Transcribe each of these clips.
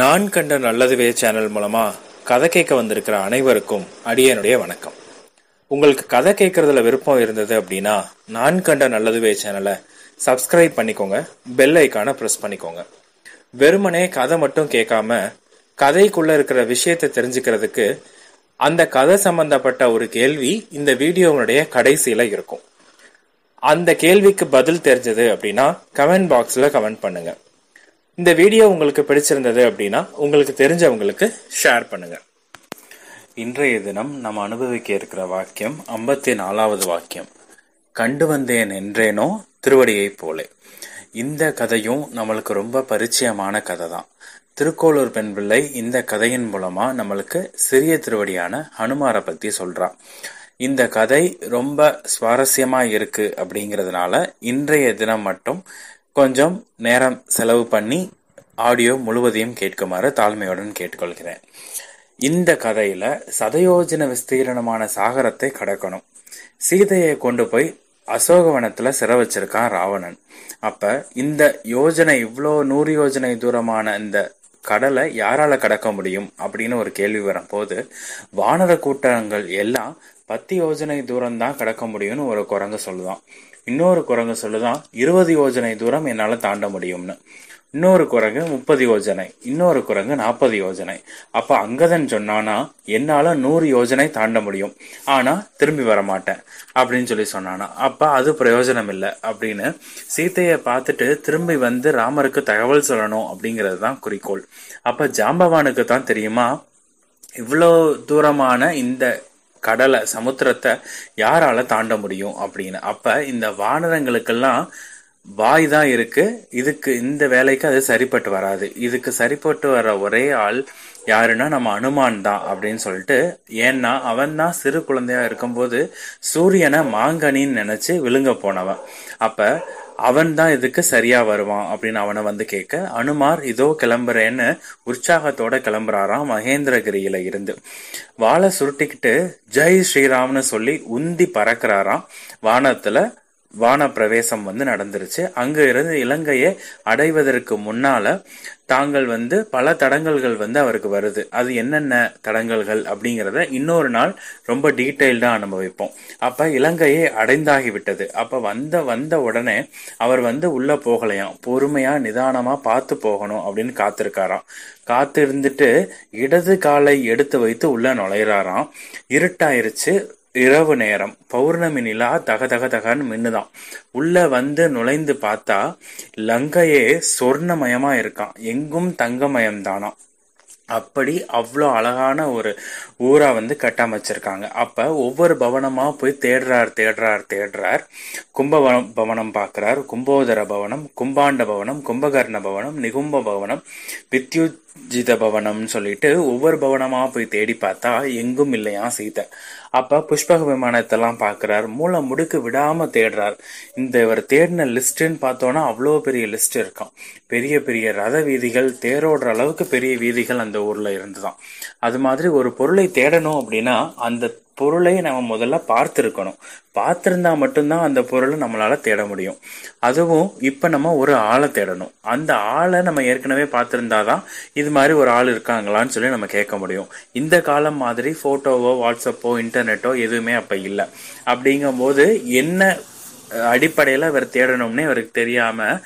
நான் கண்ட நல்லதுவே சேனல் மூலமா கதை கேட்க வந்திருக்கிற அனைவருக்கும் அடியனுடைய வணக்கம் உங்களுக்கு கதை கேட்கறதுல விருப்பம் இருந்தது அப்படின்னா நான் கண்ட நல்லதுவே சேனலை சப்ஸ்கிரைப் பண்ணிக்கோங்க பெல் ஐக்கான பிரஸ் பண்ணிக்கோங்க வெறுமனே கதை மட்டும் கேட்காம கதைக்குள்ள இருக்கிற விஷயத்தை தெரிஞ்சுக்கிறதுக்கு அந்த கதை சம்பந்தப்பட்ட ஒரு கேள்வி இந்த வீடியோனுடைய கடைசியில இருக்கும் அந்த கேள்விக்கு பதில் தெரிஞ்சது அப்படின்னா கமெண்ட் பாக்ஸ்ல கமெண்ட் பண்ணுங்க இந்த வீடியோ உங்களுக்கு பிடிச்சிருந்தது அப்படின்னா உங்களுக்கு தெரிஞ்சவங்களுக்கு ஷேர் பண்ணுங்க இன்றைய தினம் நம்ம அனுபவிக்க இருக்கிற வாக்கியம் ஐம்பத்தி நாலாவது வாக்கியம் கண்டு வந்தேன் என்றேனோ திருவடியை போலே இந்த கதையும் நம்மளுக்கு ரொம்ப பரிச்சயமான கதை தான் திருக்கோளூர் பெண் பிள்ளை இந்த கதையின் மூலமா நம்மளுக்கு சிறிய திருவடியான ஹனுமாரை பத்தி சொல்றான் இந்த கதை ரொம்ப சுவாரஸ்யமா இருக்கு அப்படிங்கிறதுனால இன்றைய தினம் மட்டும் கொஞ்சம் நேரம் செலவு பண்ணி ஆடியோ முழுவதையும் கேட்குமாறு தாழ்மையுடன் கேட்டுக்கொள்கிறேன் இந்த கதையில சதயோஜன விஸ்தீரணமான சாகரத்தை கடக்கணும் சீதையை கொண்டு போய் அசோகவனத்துல சிற வச்சிருக்கான் ராவணன் அப்ப இந்த யோஜனை இவ்வளோ நூறு யோஜனை தூரமான இந்த கடலை யாரால கடக்க முடியும் அப்படின்னு ஒரு கேள்வி வரும் போது வானர கூட்டங்கள் எல்லாம் பத்து யோஜனை தூரம் தான் கடக்க முடியும்னு ஒரு குரங்கு சொல்லுதான் இன்னொரு குரங்கு சொல்லுதான் இருபது யோஜனை தூரம் என்னால் தாண்ட முடியும்னு இன்னொரு குரங்கு முப்பது யோஜனை இன்னொரு குரங்கு நாற்பது யோஜனை அப்போ அங்கதன் சொன்னானா என்னால் நூறு யோஜனை தாண்ட முடியும் ஆனால் திரும்பி வரமாட்டேன் அப்படின்னு சொல்லி சொன்னானா அப்போ அது பிரயோஜனம் இல்லை அப்படின்னு சீத்தையை பார்த்துட்டு திரும்பி வந்து ராமருக்கு தகவல் சொல்லணும் அப்படிங்கிறது தான் குறிக்கோள் அப்போ ஜாம்பவானுக்கு தான் தெரியுமா இவ்வளோ தூரமான இந்த கடலை சமுத்திரத்தை யாரால தாண்ட முடியும் அப்படின்னு அப்ப இந்த வானரங்களுக்கெல்லாம் வாய் தான் இருக்கு இதுக்கு இந்த வேலைக்கு அது சரிப்பட்டு வராது இதுக்கு சரிப்பட்டு வர ஒரே ஆள் யாருன்னா நம்ம அனுமான் தான் அப்படின்னு சொல்லிட்டு ஏன்னா அவன் தான் சிறு குழந்தையா இருக்கும்போது சூரியனை மாங்கனின்னு நினைச்சு விழுங்க போனவன் அப்ப அவன் தான் இதுக்கு சரியா வருவான் அப்படின்னு அவனை வந்து கேட்க அனுமார் இதோ கிளம்புறேன்னு உற்சாகத்தோட கிளம்புறாராம் மகேந்திரகிரியில இருந்து வாழை சுருட்டிக்கிட்டு ஜெய் ஸ்ரீராம்னு சொல்லி உந்தி பறக்கிறாராம் வானத்துல வான பிரவேசம் வந்து நடந்துருச்சு அங்க இருந்து இலங்கையை அடைவதற்கு முன்னால தாங்கள் வந்து பல தடங்கல்கள் வந்து அவருக்கு வருது அது என்னென்ன தடங்கல்கள் அப்படிங்கிறத இன்னொரு நாள் ரொம்ப டீட்டெயில்டாக அனுபவிப்போம் அப்ப இலங்கையை அடைந்தாகி விட்டது அப்ப வந்த வந்த உடனே அவர் வந்து உள்ள போகலையாம் பொறுமையா நிதானமா பார்த்து போகணும் அப்படின்னு காத்திருக்காராம் காத்திருந்துட்டு இடது காலை எடுத்து வைத்து உள்ள நுழையிறாராம் இருட்டாயிருச்சு இரவு நேரம் பௌர்ணமி நிலா தக தக தகன்னு மின்னுதான் உள்ள வந்து நுழைந்து பார்த்தா லங்கையே சொர்ணமயமா இருக்கான் எங்கும் தங்கமயம் தானா அப்படி அவ்வளோ அழகான ஒரு ஊரா வந்து கட்டமைச்சிருக்காங்க அப்ப ஒவ்வொரு பவனமா போய் தேடுறார் தேடுறார் தேடுறார் கும்பவனம் பவனம் பார்க்கிறார் கும்போதர பவனம் கும்பாண்ட பவனம் கும்பகர்ண பவனம் நிகும்ப பவனம் வித்யுத் ஜித பவனம்னு சொல்லிட்டு ஒவ்வொரு பவனமா போய் தேடி பார்த்தா எங்கும் இல்லையா சீதை அப்ப புஷ்பக விமானத்தெல்லாம் பாக்குறார் மூளை முடுக்கு விடாம தேடுறார் இந்த இவர் தேடின லிஸ்ட்னு பார்த்தோன்னா அவ்வளோ பெரிய லிஸ்ட் இருக்கும் பெரிய பெரிய ரத வீதிகள் தேரோடுற அளவுக்கு பெரிய வீதிகள் அந்த ஊர்ல இருந்துதான் அது மாதிரி ஒரு பொருளை தேடணும் அப்படின்னா அந்த பொருளை நம்ம முதல்ல பார்த்துருக்கணும் பார்த்துருந்தா மட்டும்தான் அந்த பொருளை நம்மளால் தேட முடியும் அதுவும் இப்போ நம்ம ஒரு ஆளை தேடணும் அந்த ஆளை நம்ம ஏற்கனவே பார்த்துருந்தா தான் இது மாதிரி ஒரு ஆள் இருக்காங்களான்னு சொல்லி நம்ம கேட்க முடியும் இந்த காலம் மாதிரி ஃபோட்டோவோ வாட்ஸ்அப்போ இன்டர்நெட்டோ எதுவுமே அப்போ இல்லை அப்படிங்கும்போது என்ன அடிப்படையில் இவர் தேடணும்னே இவருக்கு தெரியாமல்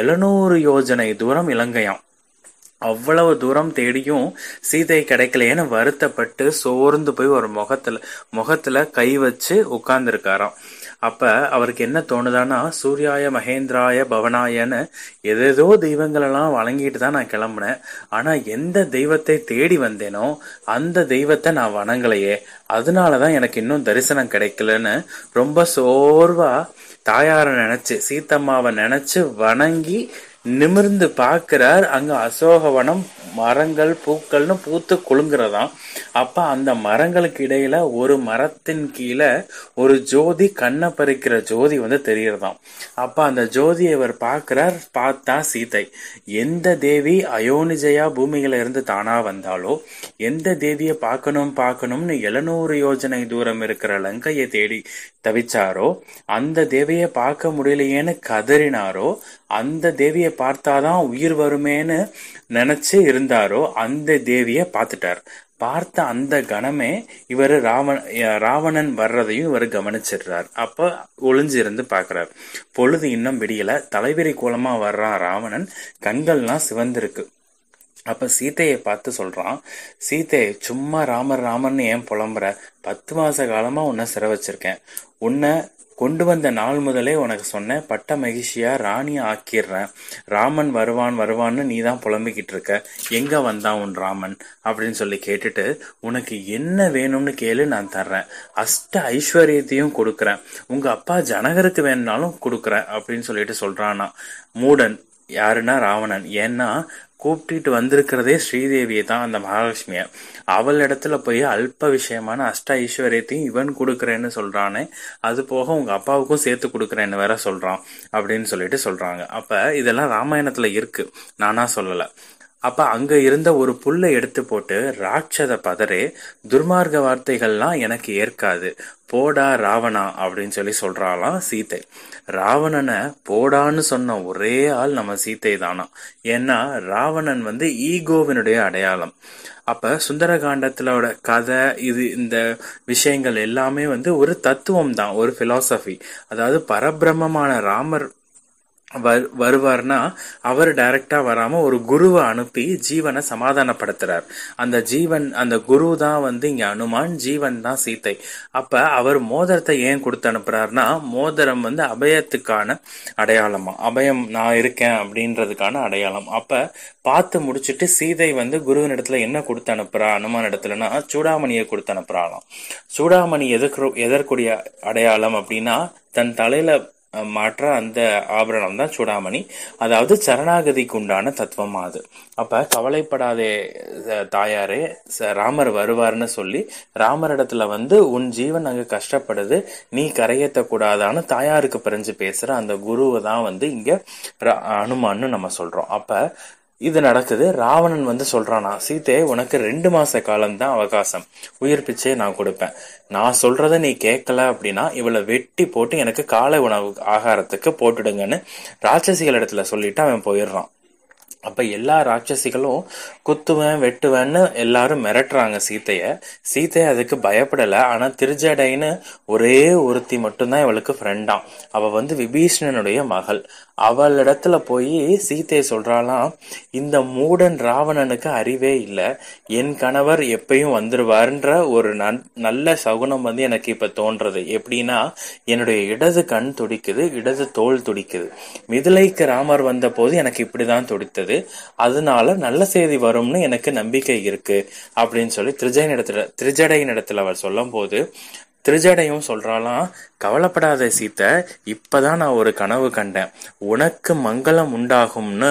எழுநூறு யோஜனை தூரம் இலங்கையாம் அவ்வளவு தூரம் தேடியும் சீதை கிடைக்கலையேன்னு வருத்தப்பட்டு சோர்ந்து போய் ஒரு முகத்துல முகத்துல கை வச்சு உட்கார்ந்துருக்காராம் அப்ப அவருக்கு என்ன தோணுதானா சூர்யாய மகேந்திராய பவனாயன்னு எதேதோ தெய்வங்களெல்லாம் வணங்கிட்டு தான் நான் கிளம்புனேன் ஆனா எந்த தெய்வத்தை தேடி வந்தேனோ அந்த தெய்வத்தை நான் வணங்கலையே அதனாலதான் எனக்கு இன்னும் தரிசனம் கிடைக்கலன்னு ரொம்ப சோர்வா தாயாரை நினைச்சு சீத்தம்மாவை நினைச்சு வணங்கி நிமிர்ந்து பார்க்கிறார் அங்க அசோகவனம் மரங்கள் பூக்கள்னு பூத்து குலுங்குறதாம் அப்ப அந்த மரங்களுக்கு இடையில ஒரு மரத்தின் கீழே ஒரு ஜோதி கண்ணை பறிக்கிற ஜோதி வந்து தெரியறதாம் அப்ப அந்த ஜோதி அவர் பார்க்கிறார் பார்த்தா சீதை எந்த தேவி அயோனிஜயா பூமியில இருந்து தானா வந்தாலோ எந்த தேவியை பார்க்கணும் பார்க்கணும்னு எழுநூறு யோஜனை தூரம் இருக்கிற லங்கையை தேடி தவிச்சாரோ அந்த தேவியை பார்க்க முடியலையேன்னு கதறினாரோ அந்த தேவியை பார்த்தாதான் உயிர் வருமேன்னு நினைச்சு இருந்தாரோ அந்த தேவிய பார்த்துட்டார் பார்த்த அந்த கணமே இவர் ராவண ராவணன் வர்றதையும் இவர் கவனிச்சிடுறார் அப்போ ஒளிஞ்சிருந்து பார்க்குறார் பொழுது இன்னும் விடியல தலைவிரி கோலமாக வர்றான் ராவணன் கண்கள்லாம் சிவந்திருக்கு அப்ப சீத்தையை பார்த்து சொல்றான் சீத்தையை சும்மா ராமர் ராமர்னு ஏன் புலம்புற பத்து மாச காலமா உன்னை சிற வச்சிருக்கேன் உன்னை கொண்டு வந்த நாள் முதலே உனக்கு சொன்னேன் பட்ட மகிழ்ச்சியா ராணியை ஆக்கிடுறேன் ராமன் வருவான் வருவான்னு நீ தான் புலம்பிக்கிட்டு இருக்க எங்க வந்தான் உன் ராமன் அப்படின்னு சொல்லி கேட்டுட்டு உனக்கு என்ன வேணும்னு கேளு நான் தர்றேன் அஷ்ட ஐஸ்வர்யத்தையும் கொடுக்குறேன் உங்க அப்பா ஜனகருக்கு வேணும்னாலும் கொடுக்குறேன் அப்படின்னு சொல்லிட்டு சொல்றான் மூடன் யாருன்னா ராவணன் ஏன்னா கூப்பிட்டு வந்திருக்கிறதே ஸ்ரீதேவியை தான் அந்த மகாலட்சுமியை அவள் இடத்துல போய் அல்ப விஷயமான அஷ்ட ஐஸ்வர்யத்தையும் இவன் கொடுக்குறேன்னு சொல்கிறானே அது போக உங்கள் அப்பாவுக்கும் சேர்த்து கொடுக்குறேன்னு வேற சொல்கிறான் அப்படின்னு சொல்லிட்டு சொல்கிறாங்க அப்போ இதெல்லாம் ராமாயணத்தில் இருக்குது நானாக சொல்லலை அப்ப அங்க இருந்த ஒரு புல்லை எடுத்து போட்டு ராட்சத பதரே துர்மார்க்க வார்த்தைகள்லாம் எனக்கு ஏற்காது போடா ராவணா அப்படின்னு சொல்லி சொல்றாளாம் சீத்தை ராவணனை போடான்னு சொன்ன ஒரே ஆள் நம்ம சீத்தை தானா ஏன்னா ராவணன் வந்து ஈகோவினுடைய அடையாளம் அப்ப சுந்தரகாண்டத்திலோட கதை இது இந்த விஷயங்கள் எல்லாமே வந்து ஒரு தத்துவம் தான் ஒரு பிலாசபி அதாவது பரபிரமமான ராமர் வருவார்னா அவர் டைரக்டா வராம ஒரு குருவை அனுப்பி ஜீவனை சமாதானப்படுத்துறார் அந்த ஜீவன் அந்த குரு தான் வந்து இங்க அனுமான் ஜீவன் தான் சீத்தை அப்ப அவர் மோதிரத்தை ஏன் கொடுத்து அனுப்புறாருனா மோதிரம் வந்து அபயத்துக்கான அடையாளமா அபயம் நான் இருக்கேன் அப்படின்றதுக்கான அடையாளம் அப்ப பார்த்து முடிச்சுட்டு சீதை வந்து குருவின் இடத்துல என்ன கொடுத்து அனுப்புறா அனுமான் இடத்துலனா சூடாமணியை கொடுத்து அனுப்புறாளாம் சூடாமணி எதற்கு எதற்குடைய அடையாளம் அப்படின்னா தன் தலையில மாற்ற அந்த ஆபரணம் தான் சூடாமணி அதாவது சரணாகதிக்கு உண்டான தத்துவம் அது அப்ப கவலைப்படாதே தாயாரே ராமர் வருவார்னு சொல்லி ராமரிடத்துல வந்து உன் ஜீவன் அங்க கஷ்டப்படுது நீ கரையேற்ற கூடாதான்னு தாயாருக்கு பிரிஞ்சு பேசுற அந்த குருவை தான் வந்து இங்க அனுமான்னு நம்ம சொல்றோம் அப்ப இது நடக்குது ராவணன் வந்து சொல்றானா சீத்தே உனக்கு ரெண்டு மாச காலம் தான் அவகாசம் உயிர் பிச்சையை நான் கொடுப்பேன் நான் சொல்றத நீ கேட்கல அப்படின்னா இவளை வெட்டி போட்டு எனக்கு காலை உணவு ஆகாரத்துக்கு போட்டுடுங்கன்னு ராட்சசிகள் இடத்துல சொல்லிட்டு அவன் போயிடுறான் அப்ப எல்லா ராட்சசிகளும் குத்துவேன் வெட்டுவேன்னு எல்லாரும் மிரட்டுறாங்க சீத்தைய சீத்தைய அதுக்கு பயப்படல ஆனா திருஜடைன்னு ஒரே ஒருத்தி மட்டும்தான் இவளுக்கு ஃப்ரெண்டாம் அவ வந்து விபீஷணனுடைய மகள் அவளிடத்துல போய் சீத்தையை சொல்றாளாம் இந்த மூடன் ராவணனுக்கு அறிவே இல்லை என் கணவர் எப்பயும் வந்துருவாருன்ற ஒரு நல்ல சகுனம் வந்து எனக்கு இப்ப தோன்றது எப்படின்னா என்னுடைய இடது கண் துடிக்குது இடது தோல் துடிக்குது மிதிலைக்கு ராமர் வந்த போது எனக்கு இப்படிதான் துடித்தது அதனால நல்ல செய்தி வரும்னு எனக்கு நம்பிக்கை இருக்கு அப்படின்னு சொல்லி திருஜை இடத்துல திருஜடையின் இடத்துல அவர் சொல்லும் போது திருஜடையும் சொல்றாலாம் கவலைப்படாத சீத்த இப்பதான் நான் ஒரு கனவு கண்டேன் உனக்கு மங்களம் உண்டாகும்னு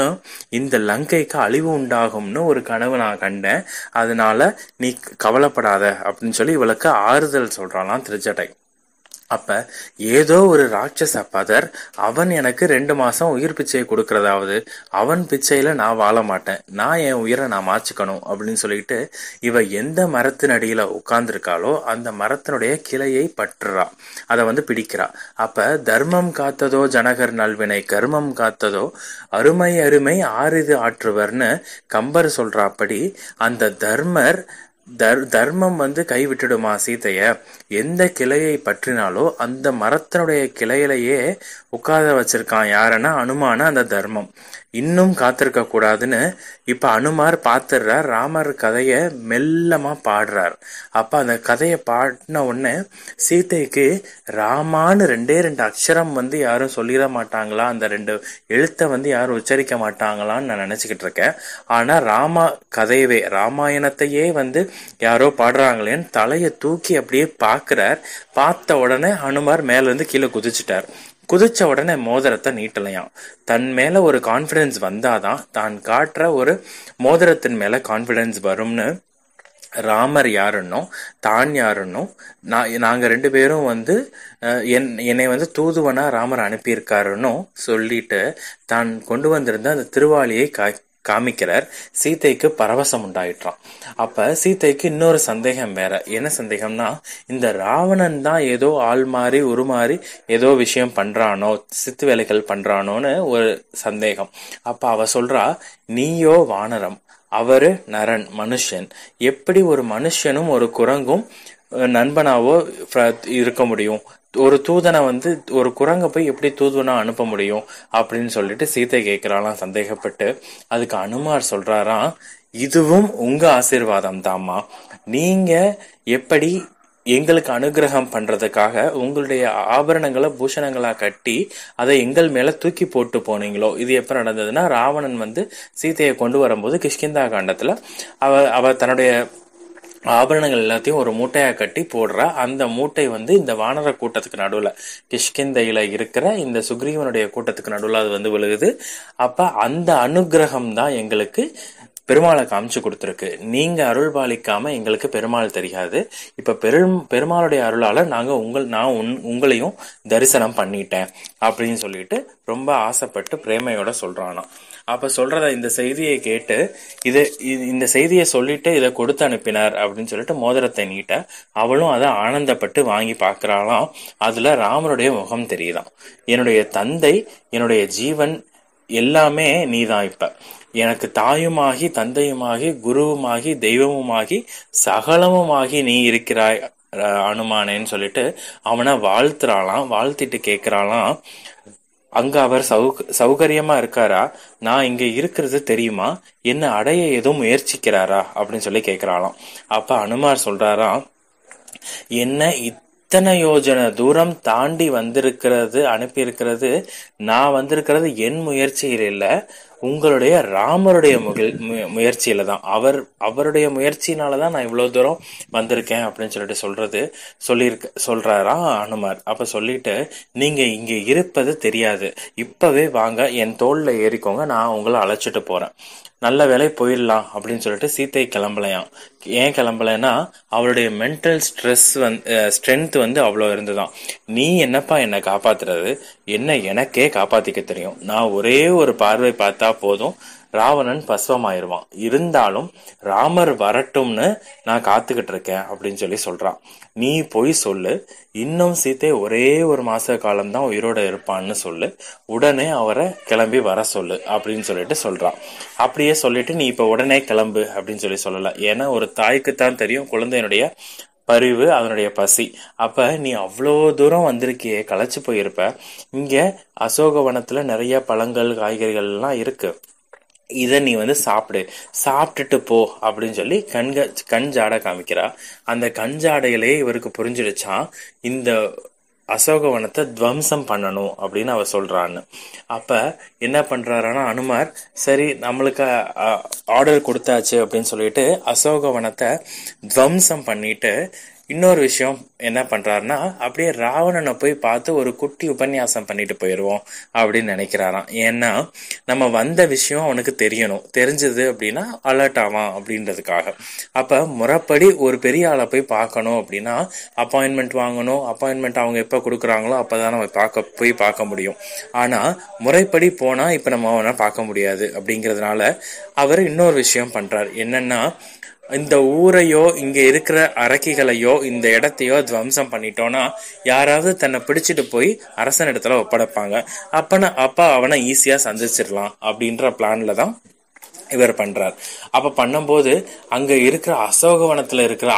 இந்த லங்கைக்கு அழிவு உண்டாகும்னு ஒரு கனவு நான் கண்டேன் அதனால நீ கவலைப்படாத அப்படின்னு சொல்லி இவளுக்கு ஆறுதல் சொல்றாளாம் திருஜடை அப்ப ஏதோ ஒரு ராட்சச பதர் அவன் எனக்கு ரெண்டு மாசம் உயிர் பிச்சையை கொடுக்கறதாவது அவன் பிச்சையில நான் வாழ மாட்டேன் நான் என் உயிரை நான் மாச்சுக்கணும் அப்படின்னு சொல்லிட்டு இவ எந்த மரத்தின் அடியில உட்கார்ந்துருக்காளோ அந்த மரத்தினுடைய கிளையை பற்றுறா அதை வந்து பிடிக்கிறா அப்ப தர்மம் காத்ததோ ஜனகர் நல்வினை கர்மம் காத்ததோ அருமை அருமை ஆறுது ஆற்றுவர்னு கம்பர் சொல்றாப்படி அந்த தர்மர் தர் தர்மம் வந்து கைவிட்டுடுமா சீத்தைய எந்த கிளையை பற்றினாலோ அந்த மரத்தினுடைய கிளையிலேயே உட்கார வச்சிருக்கான் யாருன்னா அனுமான அந்த தர்மம் இன்னும் காத்திருக்க கூடாதுன்னு இப்ப அனுமார் பார்த்துடுறார் ராமர் கதைய மெல்லமா பாடுறார் அப்ப அந்த கதையை பாடின உடனே சீத்தைக்கு ராமான்னு ரெண்டே ரெண்டு அக்ஷரம் வந்து யாரும் சொல்லிட மாட்டாங்களா அந்த ரெண்டு எழுத்தை வந்து யாரும் உச்சரிக்க மாட்டாங்களான்னு நான் நினைச்சுக்கிட்டு இருக்கேன் ஆனா ராமா கதையவே ராமாயணத்தையே வந்து யாரோ பாடுறாங்களேன்னு தலையை தூக்கி அப்படியே பாக்குறார் பார்த்த உடனே அனுமார் மேல இருந்து கீழே குதிச்சுட்டார் குதிச்ச உடனே மோதிரத்தை நீட்டலையாம் தன் மேல ஒரு கான்ஃபிடென்ஸ் வந்தாதான் தான் காட்டுற ஒரு மோதிரத்தின் மேல கான்ஃபிடன்ஸ் வரும்னு ராமர் யாருன்னும் தான் யாருன்னும் நான் நாங்கள் ரெண்டு பேரும் வந்து என் என்னை வந்து தூதுவனா ராமர் அனுப்பியிருக்காருன்னும் சொல்லிட்டு தான் கொண்டு வந்திருந்த அந்த திருவாளியை கா காமிக்கிறார் சீத்தைக்கு பரவசம் உண்டாயிட்டான் அப்ப சீத்தைக்கு இன்னொரு சந்தேகம் வேற என்ன சந்தேகம்னா இந்த ராவணன் தான் ஏதோ ஆள் மாறி உருமாறி ஏதோ விஷயம் பண்றானோ சித்து வேலைகள் பண்றானோன்னு ஒரு சந்தேகம் அப்ப அவ சொல்றா நீயோ வானரம் அவரு நரன் மனுஷன் எப்படி ஒரு மனுஷனும் ஒரு குரங்கும் நண்பனாவோ இருக்க முடியும் ஒரு தூதனை வந்து ஒரு குரங்க போய் எப்படி தூதுவனா அனுப்ப முடியும் அப்படின்னு சொல்லிட்டு சீத்தை கேட்கிறாளாம் சந்தேகப்பட்டு அதுக்கு அனுமார் சொல்றாராம் இதுவும் உங்க ஆசீர்வாதம் தாம்மா நீங்க எப்படி எங்களுக்கு அனுகிரகம் பண்றதுக்காக உங்களுடைய ஆபரணங்களை பூஷணங்களா கட்டி அதை எங்கள் மேல தூக்கி போட்டு போனீங்களோ இது எப்ப நடந்ததுன்னா ராவணன் வந்து சீதையை கொண்டு வரும்போது கிஷ்கிந்தா காண்டத்துல அவ அவ தன்னுடைய ஆபரணங்கள் எல்லாத்தையும் ஒரு மூட்டையாக கட்டி போடுற அந்த மூட்டை வந்து இந்த வானர கூட்டத்துக்கு நடுவில் கிஷ்கிந்தையில் இருக்கிற இந்த சுக்ரீவனுடைய கூட்டத்துக்கு நடுவில் அது வந்து விழுகுது அப்போ அந்த அனுகிரகம் தான் எங்களுக்கு பெருமாளை காமிச்சு கொடுத்துருக்கு நீங்க அருள் பாலிக்காம எங்களுக்கு பெருமாள் தெரியாது இப்ப பெரும் பெருமாளுடைய அருளால நாங்க உங்கள் நான் உன் உங்களையும் தரிசனம் பண்ணிட்டேன் அப்படின்னு சொல்லிட்டு ரொம்ப ஆசைப்பட்டு பிரேமையோட சொல்றானா அப்ப சொல்றத இந்த செய்தியை கேட்டு இது இந்த செய்தியை சொல்லிட்டு இதை கொடுத்து அனுப்பினார் அப்படின்னு சொல்லிட்டு மோதிரத்தை நீட்ட அவளும் அதை ஆனந்தப்பட்டு வாங்கி பார்க்கறாளாம் அதுல ராமருடைய முகம் தெரியுதான் என்னுடைய தந்தை என்னுடைய ஜீவன் எல்லாமே நீதான் இப்ப எனக்கு தாயுமாகி தந்தையுமாகி குருவுமாகி தெய்வமுமாகி சகலமுமாகி நீ இருக்கிறாய் அனுமானேன்னு சொல்லிட்டு அவனை வாழ்த்துறாளாம் வாழ்த்திட்டு கேட்கிறாளாம் அங்க அவர் சௌக சௌகரியமா இருக்காரா நான் இங்க இருக்கிறது தெரியுமா என்ன அடைய எதுவும் முயற்சிக்கிறாரா அப்படின்னு சொல்லி கேட்கிறாளாம் அப்ப அனுமார் சொல்றாராம் என்ன இத்தனை யோஜனை தூரம் தாண்டி வந்திருக்கிறது அனுப்பியிருக்கிறது நான் வந்திருக்கிறது என் முயற்சியில் இல்லை உங்களுடைய ராமருடைய முகில் முயற்சியில தான் அவர் அவருடைய முயற்சினால தான் நான் இவ்வளோ தூரம் வந்திருக்கேன் அப்படின்னு சொல்லிட்டு சொல்றது சொல்லியிருக்க சொல்றாரா அனுமார் அப்ப சொல்லிட்டு நீங்க இங்க இருப்பது தெரியாது இப்பவே வாங்க என் தோல்ல ஏறிக்கோங்க நான் உங்களை அழைச்சிட்டு போறேன் நல்ல வேலை போயிடலாம் அப்படின்னு சொல்லிட்டு சீத்தை கிளம்பலையாம் ஏன் கிளம்பலைன்னா அவளுடைய மென்டல் ஸ்ட்ரெஸ் வந்து ஸ்ட்ரென்த் வந்து அவ்வளோ இருந்துதான் நீ என்னப்பா என்னை காப்பாத்துறது என்ன எனக்கே காப்பாத்திக்க தெரியும் நான் ஒரே ஒரு பார்வை பார்த்தா போதும் ராவணன் ஆயிடுவான் இருந்தாலும் ராமர் வரட்டும்னு நான் காத்துக்கிட்டு இருக்கேன் அப்படின்னு சொல்லி சொல்றான் நீ போய் சொல்லு இன்னும் சீத்தை ஒரே ஒரு மாச காலம்தான் உயிரோட இருப்பான்னு சொல்லு உடனே அவரை கிளம்பி வர சொல்லு அப்படின்னு சொல்லிட்டு சொல்றான் அப்படியே சொல்லிட்டு நீ இப்ப உடனே கிளம்பு அப்படின்னு சொல்லி சொல்லலாம் ஏன்னா ஒரு தாய்க்கு தான் தெரியும் குழந்தையினுடைய பரிவு அதனுடைய பசி அப்ப நீ அவ்வளோ தூரம் வந்திருக்கியே களைச்சு போயிருப்ப இங்க அசோகவனத்துல நிறைய பழங்கள் காய்கறிகள்லாம் இருக்கு இதை நீ வந்து சாப்பிடு சாப்பிட்டுட்டு போ அப்படின்னு சொல்லி கண்க கண் ஜாடை காமிக்கிறா அந்த கண் ஜாடையிலே இவருக்கு புரிஞ்சிடுச்சா இந்த அசோகவனத்தை துவம்சம் பண்ணணும் அப்படின்னு அவ சொல்றான்னு அப்ப என்ன பண்றாருன்னா அனுமார் சரி நம்மளுக்கு ஆர்டர் கொடுத்தாச்சு அப்படின்னு சொல்லிட்டு அசோகவனத்தை துவம்சம் பண்ணிட்டு இன்னொரு விஷயம் என்ன பண்ணுறாருன்னா அப்படியே ராவணனை போய் பார்த்து ஒரு குட்டி உபன்யாசம் பண்ணிட்டு போயிடுவோம் அப்படின்னு நினைக்கிறாராம் ஏன்னா நம்ம வந்த விஷயம் அவனுக்கு தெரியணும் தெரிஞ்சது அப்படின்னா அலர்ட் ஆவான் அப்படின்றதுக்காக அப்போ முறைப்படி ஒரு பெரிய ஆளை போய் பார்க்கணும் அப்படின்னா அப்பாயின்மெண்ட் வாங்கணும் அப்பாயின்மெண்ட் அவங்க எப்போ கொடுக்குறாங்களோ அப்போ தான் நம்ம பார்க்க போய் பார்க்க முடியும் ஆனால் முறைப்படி போனால் இப்போ நம்ம அவனை பார்க்க முடியாது அப்படிங்கிறதுனால அவர் இன்னொரு விஷயம் பண்ணுறார் என்னென்னா இந்த ஊரையோ இங்கே இருக்கிற அரக்கிகளையோ இந்த இடத்தையோ துவம்சம் பண்ணிட்டோன்னா யாராவது தன்னை பிடிச்சிட்டு போய் அரசன் இடத்துல ஒப்படைப்பாங்க அப்பனை அப்பா அவனை ஈஸியாக சந்திச்சிடலாம் அப்படின்ற பிளான்ல தான் இவர் பண்றார் அப்ப பண்ணும்போது அங்க இருக்கிற அசோகவனத்துல இருக்கிற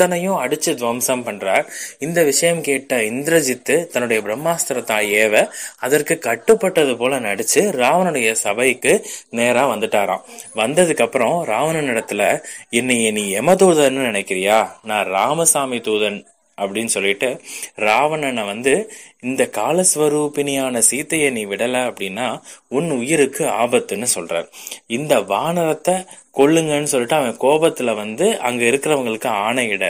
அத்தனையும் அடிச்சு துவம்சம் பண்றார் இந்த விஷயம் கேட்ட இந்திரஜித்து தன்னுடைய பிரம்மாஸ்திர தாயேவ அதற்கு கட்டுப்பட்டது போல நடிச்சு ராவனுடைய சபைக்கு நேரா வந்துட்டாராம் வந்ததுக்கு அப்புறம் ராவணன் இடத்துல என்னைய நீ யமதூதன் நினைக்கிறியா நான் ராமசாமி தூதன் அப்படின்னு சொல்லிட்டு ராவணனை வந்து இந்த காலஸ்வரூபிணியான சீத்தையை நீ விடலை அப்படின்னா உன் உயிருக்கு ஆபத்துன்னு சொல்றார் இந்த வானரத்தை கொல்லுங்கன்னு சொல்லிட்டு அவன் கோபத்துல வந்து அங்க இருக்கிறவங்களுக்கு ஆணையிட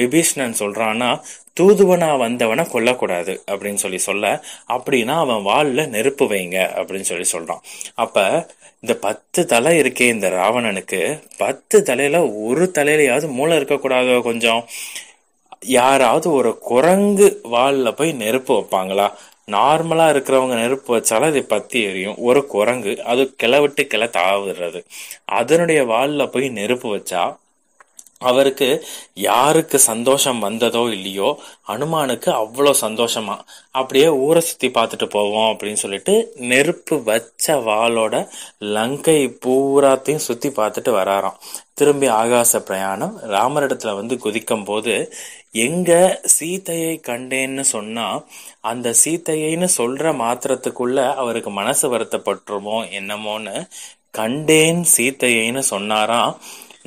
விபீஷ்ணன் சொல்றான்னா தூதுவனா வந்தவனை கொல்லக்கூடாது அப்படின்னு சொல்லி சொல்ல அப்படின்னா அவன் வால்ல நெருப்பு வைங்க அப்படின்னு சொல்லி சொல்றான் அப்ப இந்த பத்து தலை இருக்கே இந்த ராவணனுக்கு பத்து தலையில ஒரு தலையிலையாவது மூளை இருக்கக்கூடாதோ கொஞ்சம் யாராவது ஒரு குரங்கு வாளில் போய் நெருப்பு வைப்பாங்களா நார்மலாக இருக்கிறவங்க நெருப்பு வச்சாலும் அதை பற்றி எரியும் ஒரு குரங்கு அது கிளவிட்டு விட்டு கிளை தாவுறது அதனுடைய வாளில் போய் நெருப்பு வச்சா அவருக்கு யாருக்கு சந்தோஷம் வந்ததோ இல்லையோ அனுமானுக்கு அவ்வளோ சந்தோஷமா அப்படியே ஊரை சுற்றி பார்த்துட்டு போவோம் அப்படின்னு சொல்லிட்டு நெருப்பு வச்ச வாளோட லங்கை பூராத்தையும் சுற்றி பார்த்துட்டு வராராம் திரும்பி ஆகாச பிரயாணம் ராமரிடத்துல வந்து குதிக்கும் போது எங்க சீத்தையை கண்டேன்னு சொன்னா அந்த சீத்தையைன்னு சொல்ற மாத்திரத்துக்குள்ள அவருக்கு மனசு வருத்தப்பட்டுருமோ என்னமோன்னு கண்டேன் சீத்தையைன்னு சொன்னாராம்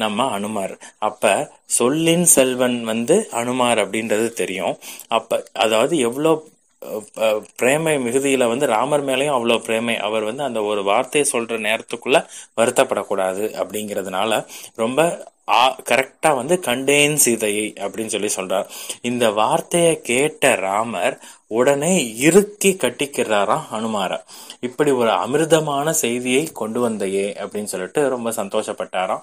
நம்ம அனுமார் அப்ப சொல்லின் செல்வன் வந்து அனுமார் அப்படின்றது தெரியும் அப்ப அதாவது எவ்வளோ பிரேமை மிகுதியில வந்து ராமர் மேலேயும் அவ்வளோ பிரேமை அவர் வந்து அந்த ஒரு வார்த்தையை சொல்ற நேரத்துக்குள்ள வருத்தப்படக்கூடாது அப்படிங்கிறதுனால ரொம்ப ஆ கரெக்டாக வந்து கண்டேன் சீதையை அப்படின்னு சொல்லி சொல்றார் இந்த வார்த்தையை கேட்ட ராமர் உடனே இறுக்கி கட்டிக்கிறாராம் அனுமார இப்படி ஒரு அமிர்தமான செய்தியை கொண்டு வந்தையே அப்படின்னு சொல்லிட்டு ரொம்ப சந்தோஷப்பட்டாராம்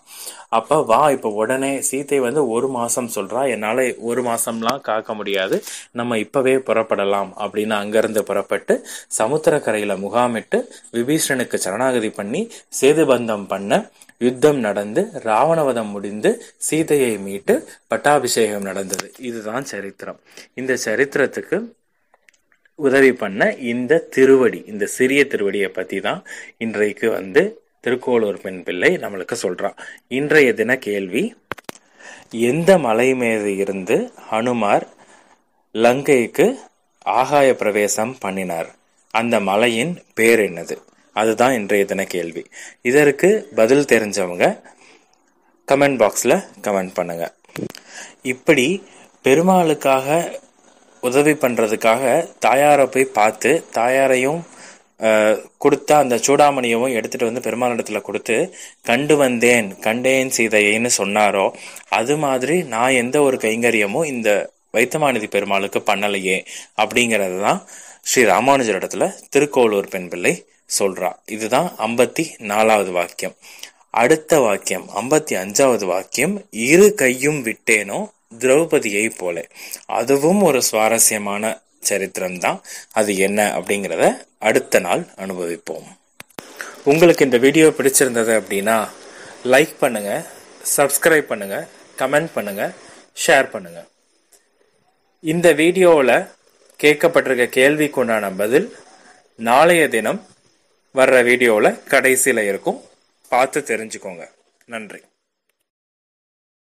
அப்ப வா இப்ப உடனே சீத்தை வந்து ஒரு மாசம் சொல்றா என்னால ஒரு மாசம்லாம் காக்க முடியாது நம்ம இப்பவே புறப்படலாம் அப்படின்னு அங்கிருந்து புறப்பட்டு சமுத்திரக்கரையில முகாமிட்டு விபீஷணனுக்கு சரணாகதி பண்ணி சேதுபந்தம் பண்ண யுத்தம் நடந்து ராவணவதம் முடிந்து சீதையை மீட்டு பட்டாபிஷேகம் நடந்தது இதுதான் சரித்திரம் இந்த சரித்திரத்துக்கு உதவி பண்ண இந்த திருவடி இந்த சிறிய திருவடியை பற்றி தான் இன்றைக்கு வந்து திருக்கோளூர் பெண் பிள்ளை நம்மளுக்கு சொல்கிறான் இன்றைய தின கேள்வி எந்த மலை மீது இருந்து ஹனுமார் லங்கைக்கு ஆகாய பிரவேசம் பண்ணினார் அந்த மலையின் பேர் என்னது அதுதான் இன்றைய தின கேள்வி இதற்கு பதில் தெரிஞ்சவங்க கமெண்ட் பாக்ஸில் கமெண்ட் பண்ணுங்கள் இப்படி பெருமாளுக்காக உதவி பண்ணுறதுக்காக தாயாரை போய் பார்த்து தாயாரையும் கொடுத்த அந்த சூடாமணியவும் எடுத்துகிட்டு வந்து இடத்துல கொடுத்து கண்டு வந்தேன் கண்டேன் சீதையைன்னு சொன்னாரோ அது மாதிரி நான் எந்த ஒரு கைங்கரியமும் இந்த வைத்தமாநிதி பெருமாளுக்கு பண்ணலையே அப்படிங்கிறது தான் ஸ்ரீ ராமானுஜர் இடத்துல திருக்கோளூர் பெண் பிள்ளை சொல்றா இதுதான் ஐம்பத்தி நாலாவது வாக்கியம் அடுத்த வாக்கியம் ஐம்பத்தி அஞ்சாவது வாக்கியம் இரு கையும் விட்டேனோ திரௌபதியை போல அதுவும் ஒரு சுவாரஸ்யமான சரித்திரம்தான் அது என்ன அப்படிங்கிறத அடுத்த நாள் அனுபவிப்போம் உங்களுக்கு இந்த வீடியோ பிடிச்சிருந்தது அப்படின்னா லைக் பண்ணுங்க சப்ஸ்கிரைப் பண்ணுங்க கமெண்ட் பண்ணுங்க ஷேர் பண்ணுங்க இந்த வீடியோவில் கேட்கப்பட்டிருக்க கேள்விக்கு உண்டான பதில் நாளைய தினம் வர்ற வீடியோவில் கடைசியில் இருக்கும் பார்த்து தெரிஞ்சுக்கோங்க நன்றி